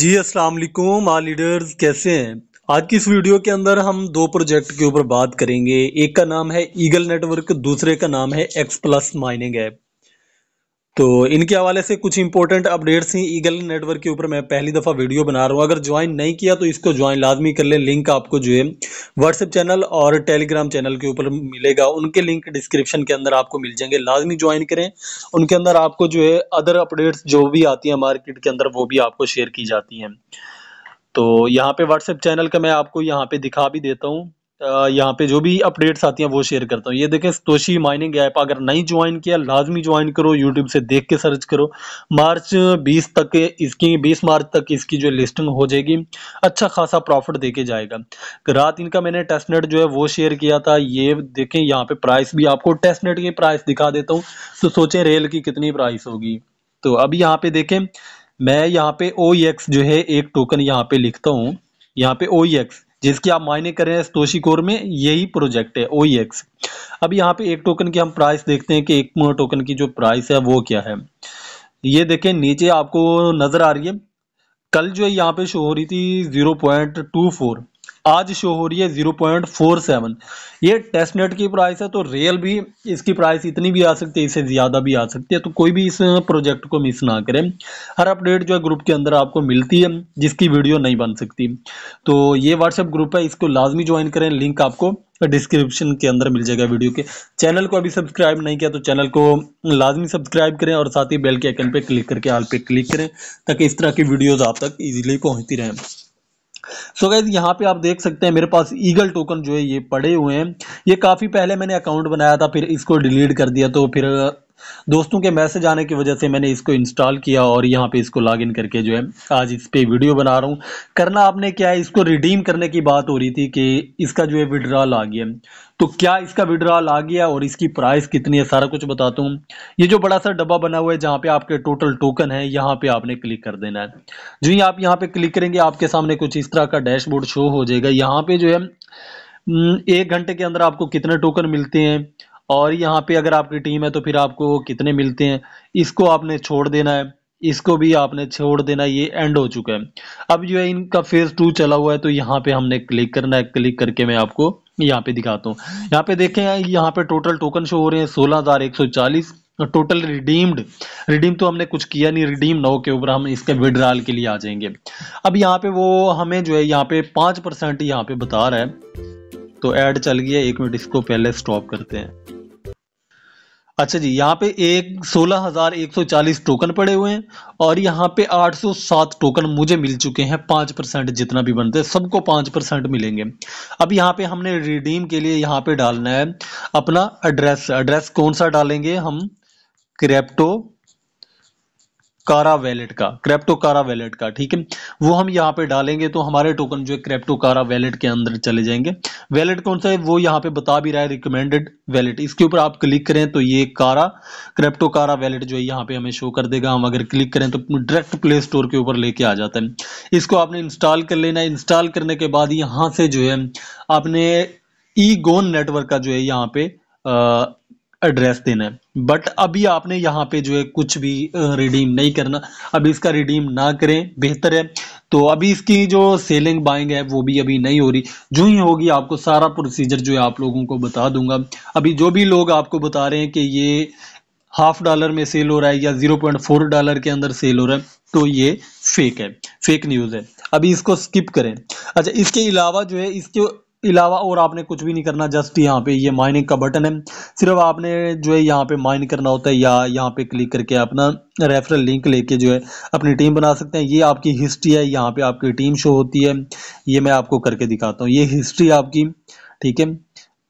जी वालेकुम आ लीडर्स कैसे हैं आज की इस वीडियो के अंदर हम दो प्रोजेक्ट के ऊपर बात करेंगे एक का नाम है ईगल नेटवर्क दूसरे का नाम है एक्स प्लस माइनिंग ऐप तो इनके हवाले से कुछ इंपॉर्टेंट अपडेट्स हैं ईगल नेटवर्क के ऊपर मैं पहली दफ़ा वीडियो बना रहा हूँ अगर ज्वाइन नहीं किया तो इसको ज्वाइन लाजमी कर लें लिंक आपको जो है व्हाट्सएप चैनल और टेलीग्राम चैनल के ऊपर मिलेगा उनके लिंक डिस्क्रिप्शन के अंदर आपको मिल जाएंगे लाजमी ज्वाइन करें उनके अंदर आपको जो है अदर अपडेट्स जो भी आती हैं मार्केट के अंदर वो भी आपको शेयर की जाती हैं तो यहाँ पे व्हाट्सएप चैनल का मैं आपको यहाँ पे दिखा भी देता हूँ यहाँ पे जो भी अपडेट्स आती हैं वो शेयर करता हूँ ये देखें तोशी माइनिंग ऐप अगर नहीं ज्वाइन किया लाजमी ज्वाइन करो यूट्यूब से देख के सर्च करो मार्च 20 तक इसकी 20 मार्च तक इसकी जो लिस्टिंग हो जाएगी अच्छा खासा प्रॉफिट देके जाएगा रात इनका मैंने टेस्टनेट जो है वो शेयर किया था ये देखें यहाँ पे प्राइस भी आपको टेस्टनेट की प्राइस दिखा देता हूँ तो सोचें रेल की कितनी प्राइस होगी तो अभी यहाँ पे देखें मैं यहाँ पे ओ e जो है एक टोकन यहाँ पे लिखता हूँ यहाँ पे ओ जिसकी आप मायने करें रहे तोशी कोर में यही प्रोजेक्ट है ओ e अब यहाँ पे एक टोकन की हम प्राइस देखते हैं कि एक टोकन की जो प्राइस है वो क्या है ये देखें नीचे आपको नज़र आ रही है कल जो है यहाँ पे शो हो रही थी ज़ीरो पॉइंट टू फोर आज शो हो रही है जीरो पॉइंट फोर सेवन ये टेस्ट नेट की प्राइस है तो रियल भी इसकी प्राइस इतनी भी आ सकती है इससे ज़्यादा भी आ सकती है तो कोई भी इस प्रोजेक्ट को मिस ना करें हर अपडेट जो है ग्रुप के अंदर आपको मिलती है जिसकी वीडियो नहीं बन सकती तो ये व्हाट्सएप ग्रुप है इसको लाजमी ज्वाइन करें लिंक आपको डिस्क्रिप्शन के अंदर मिल जाएगा वीडियो के चैनल को अभी सब्सक्राइब नहीं किया तो चैनल को लाजमी सब्सक्राइब करें और साथ ही बेल के आइकन पे क्लिक करके आल पे क्लिक करें ताकि इस तरह की वीडियोज आप तक ईजिली पहुँचती रहें सो so गाइज यहाँ पे आप देख सकते हैं मेरे पास ईगल टोकन जो है ये पड़े हुए हैं ये काफ़ी पहले मैंने अकाउंट बनाया था फिर इसको डिलीट कर दिया तो फिर दोस्तों के मैसेज आने की वजह से मैंने इसको इंस्टॉल किया और यहाँ पे इसको लॉगिन करके जो है आज इस पर वीडियो बना रहा हूँ करना आपने क्या है इसको रिडीम करने की बात हो रही थी कि इसका जो है विड्रॉल आ गया तो क्या इसका विड्रॉल आ गया और इसकी प्राइस कितनी है सारा कुछ बताता हूँ ये जो बड़ा सा डब्बा बना हुआ है जहाँ पे आपके टोटल टोकन है यहाँ पे आपने क्लिक कर देना है जो ही आप यहाँ पे क्लिक करेंगे आपके सामने कुछ इस तरह का डैशबोर्ड शो हो जाएगा यहाँ पे जो है हम्म, एक घंटे के अंदर आपको कितने टोकन मिलते हैं और यहाँ पे अगर आपकी टीम है तो फिर आपको कितने मिलते हैं इसको आपने छोड़ देना है इसको भी आपने छोड़ देना ये एंड हो चुका है अब जो है इनका फेज टू चला हुआ है तो यहाँ पे हमने क्लिक करना है क्लिक करके मैं आपको यहाँ पे दिखाता हूँ यहाँ पे देखें यहाँ पे टोटल टोकन शो हो रहे हैं सोलह हजार एक सौ चालीस टोटल रिडीम्ड रिडीम तो हमने कुछ किया नहीं रिडीम नौ के ऊपर हम इसके विड्राल के लिए आ जाएंगे अब यहाँ पे वो हमें जो है यहाँ पे पाँच परसेंट यहाँ पे बता रहा है तो ऐड चल गया एक मिनट इसको पहले स्टॉप करते हैं अच्छा जी यहाँ पे एक सोलह हज़ार एक सौ चालीस टोकन पड़े हुए हैं और यहाँ पे आठ सौ सात टोकन मुझे मिल चुके हैं पाँच परसेंट जितना भी बनते हैं सबको पाँच परसेंट मिलेंगे अब यहाँ पे हमने रिडीम के लिए यहाँ पे डालना है अपना एड्रेस एड्रेस कौन सा डालेंगे हम क्रेप्टो कारा वैलेट का क्रेप्टो कारा वैलेट का ठीक है वो हम यहाँ पे डालेंगे तो हमारे टोकन जो है क्रेप्टो कारा वैलेट के अंदर चले जाएंगे वैलेट कौन सा है वो यहाँ पे बता भी रहा है रिकमेंडेड वैलेट इसके ऊपर आप क्लिक करें तो ये कारा क्रेप्टो कारा वैलेट जो है यहाँ पे हमें शो कर देगा हम अगर क्लिक करें तो डायरेक्ट प्ले स्टोर के ऊपर लेके आ जाता है इसको आपने इंस्टॉल कर लेना है इंस्टॉल करने के बाद यहाँ से जो है आपने ई गोन नेटवर्क का जो है यहाँ पे एड्रेस देना है बट अभी आपने यहाँ पे जो है कुछ भी रिडीम नहीं करना अभी इसका रिडीम ना करें बेहतर है तो अभी इसकी जो सेलिंग बाइंग है वो भी अभी नहीं हो रही जो ही होगी आपको सारा प्रोसीजर जो है आप लोगों को बता दूंगा अभी जो भी लोग आपको बता रहे हैं कि ये हाफ डॉलर में सेल हो रहा है या जीरो पॉइंट फोर डॉलर के अंदर सेल हो रहा है तो ये फेक है फेक न्यूज़ है अभी इसको स्किप करें अच्छा इसके अलावा जो है इसके अलावा और आपने कुछ भी नहीं करना जस्ट यहाँ पे ये माइनिंग का बटन है सिर्फ आपने जो है यहाँ पे माइन करना होता है या यहाँ पे क्लिक करके अपना रेफरल लिंक लेके जो है अपनी टीम बना सकते हैं ये आपकी हिस्ट्री है यहाँ पे आपकी टीम शो होती है ये मैं आपको करके दिखाता हूँ ये हिस्ट्री आपकी ठीक है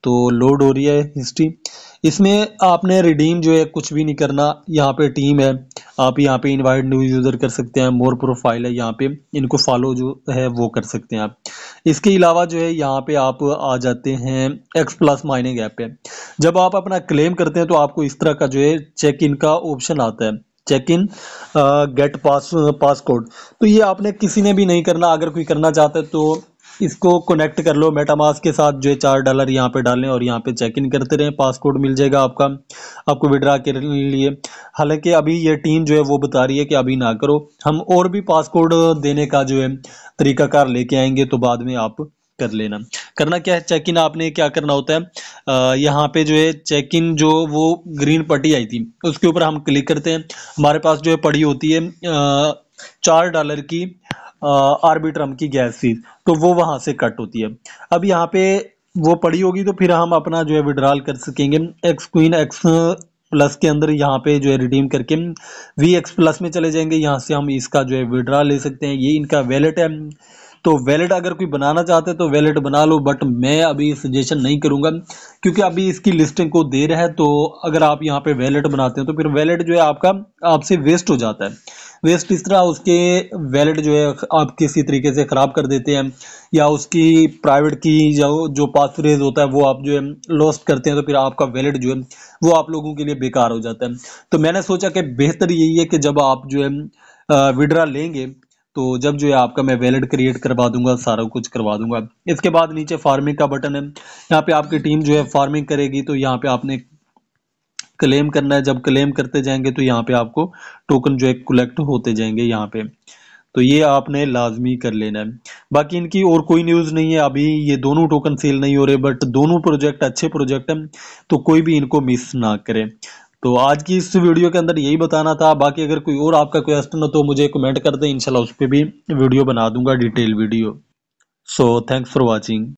तो लोड हो रही है हिस्ट्री इसमें आपने रिडीम जो है कुछ भी नहीं करना यहाँ पे टीम है आप यहाँ पे इनवाइट न्यू यूज़र कर सकते हैं मोर प्रोफाइल है यहाँ पे इनको फॉलो जो है वो कर सकते हैं आप इसके अलावा जो है यहाँ पे आप आ जाते हैं एक्स प्लस माइनिंग ऐप पे जब आप अपना क्लेम करते हैं तो आपको इस तरह का जो है चेक इन का ऑप्शन आता है चेक इन गेट पास पास तो ये आपने किसी ने भी नहीं करना अगर कोई करना चाहता है तो इसको कनेक्ट कर लो मेटामास के साथ जो है चार डॉलर यहाँ पे डालें और यहाँ पे चेक इन करते रहें पासपोर्ट मिल जाएगा आपका आपको विड्रा के लिए हालांकि अभी ये टीम जो है वो बता रही है कि अभी ना करो हम और भी पासपोर्ट देने का जो है तरीकाकार लेके आएंगे तो बाद में आप कर लेना करना क्या है चेक इन आपने क्या करना होता है यहाँ पे जो है चेक इन जो वो ग्रीन पट्टी आई थी उसके ऊपर हम क्लिक करते हैं हमारे पास जो है पड़ी होती है आ, चार डॉलर की आर्बिट्रम की गैस तो वो वहाँ से कट होती है अब यहाँ पे वो पड़ी होगी तो फिर हम अपना जो है विड्रॉल कर सकेंगे एक्स क्वीन एक्स प्लस के अंदर यहाँ पे जो है रिडीम करके वी एक्स प्लस में चले जाएंगे यहाँ से हम इसका जो है विड्रा ले सकते हैं ये इनका वैलेट है तो वैलेट अगर कोई बनाना चाहते हैं तो वैलेट बना लो बट मैं अभी सजेशन नहीं करूँगा क्योंकि अभी इसकी लिस्टिंग को दे रहा है तो अगर आप यहाँ पे वैलेट बनाते हैं तो फिर वैलेट जो है आपका आपसे वेस्ट हो जाता है वेस्ट इस तरह उसके वैलेट जो है आप किसी तरीके से ख़राब कर देते हैं या उसकी प्राइवेट की जो जो पासवर्ड होता है वो आप जो है लॉस्ट करते हैं तो फिर आपका वैलेट जो है वो आप लोगों के लिए बेकार हो जाता है तो मैंने सोचा कि बेहतर यही है कि जब आप जो है विड्रा लेंगे तो जब जो है आपका मैं वैलेट क्रिएट करवा दूंगा सारा कुछ करवा दूंगा इसके बाद नीचे फार्मिंग का बटन है यहाँ पे आपकी टीम जो है फार्मिंग करेगी तो यहाँ पे आपने क्लेम करना है जब क्लेम करते जाएंगे तो यहाँ पे आपको टोकन जो है कलेक्ट होते जाएंगे यहाँ पे तो ये आपने लाजमी कर लेना है बाकी इनकी और कोई न्यूज़ नहीं है अभी ये दोनों टोकन सेल नहीं हो रहे बट दोनों प्रोजेक्ट अच्छे प्रोजेक्ट हैं तो कोई भी इनको मिस ना करे तो आज की इस वीडियो के अंदर यही बताना था बाकी अगर कोई और आपका क्वेश्चन हो तो मुझे कमेंट कर दें इनशाला उस पर भी वीडियो बना दूंगा detail video so thanks for watching